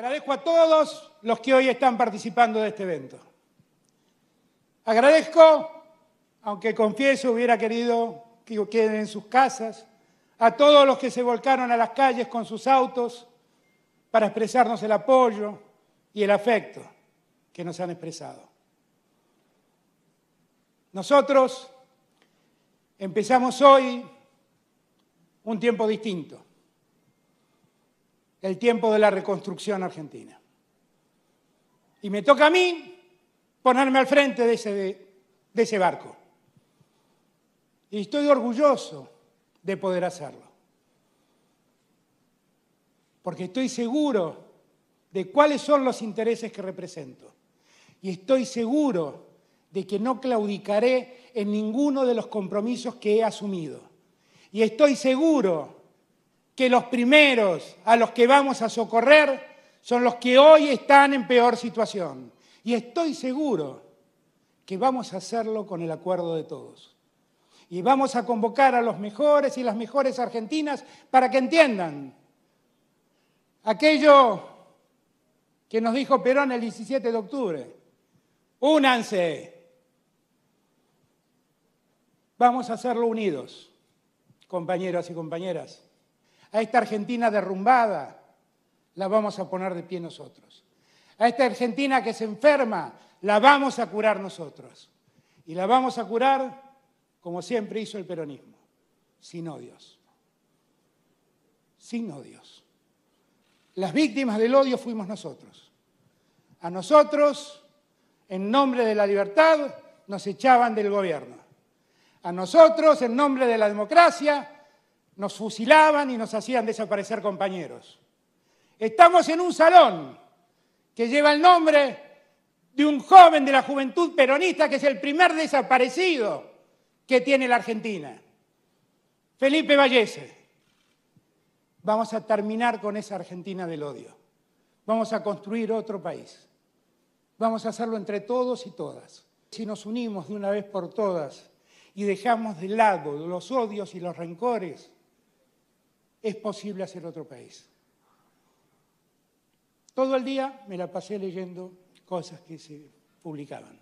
Agradezco a todos los que hoy están participando de este evento. Agradezco, aunque confieso hubiera querido que queden en sus casas, a todos los que se volcaron a las calles con sus autos para expresarnos el apoyo y el afecto que nos han expresado. Nosotros empezamos hoy un tiempo distinto el tiempo de la reconstrucción argentina. Y me toca a mí ponerme al frente de ese, ese barco. Y estoy orgulloso de poder hacerlo. Porque estoy seguro de cuáles son los intereses que represento. Y estoy seguro de que no claudicaré en ninguno de los compromisos que he asumido. Y estoy seguro que los primeros a los que vamos a socorrer son los que hoy están en peor situación. Y estoy seguro que vamos a hacerlo con el acuerdo de todos. Y vamos a convocar a los mejores y las mejores argentinas para que entiendan aquello que nos dijo Perón el 17 de octubre. Únanse. Vamos a hacerlo unidos, compañeros y compañeras. A esta Argentina derrumbada la vamos a poner de pie nosotros. A esta Argentina que se enferma la vamos a curar nosotros. Y la vamos a curar como siempre hizo el peronismo, sin odios. Sin odios. Las víctimas del odio fuimos nosotros. A nosotros, en nombre de la libertad, nos echaban del gobierno. A nosotros, en nombre de la democracia, nos fusilaban y nos hacían desaparecer compañeros. Estamos en un salón que lleva el nombre de un joven de la juventud peronista que es el primer desaparecido que tiene la Argentina, Felipe Vallese. Vamos a terminar con esa Argentina del odio. Vamos a construir otro país. Vamos a hacerlo entre todos y todas. Si nos unimos de una vez por todas y dejamos de lado los odios y los rencores, es posible hacer otro país. Todo el día me la pasé leyendo cosas que se publicaban.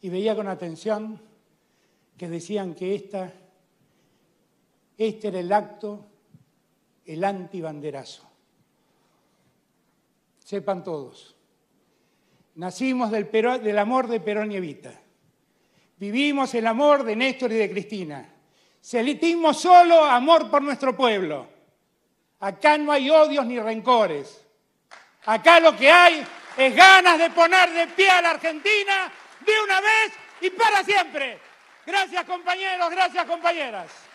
Y veía con atención que decían que esta, este era el acto, el antibanderazo. Sepan todos, nacimos del, del amor de Perón y Evita, vivimos el amor de Néstor y de Cristina, Celitismo solo, amor por nuestro pueblo. Acá no hay odios ni rencores. Acá lo que hay es ganas de poner de pie a la Argentina de una vez y para siempre. Gracias compañeros, gracias compañeras.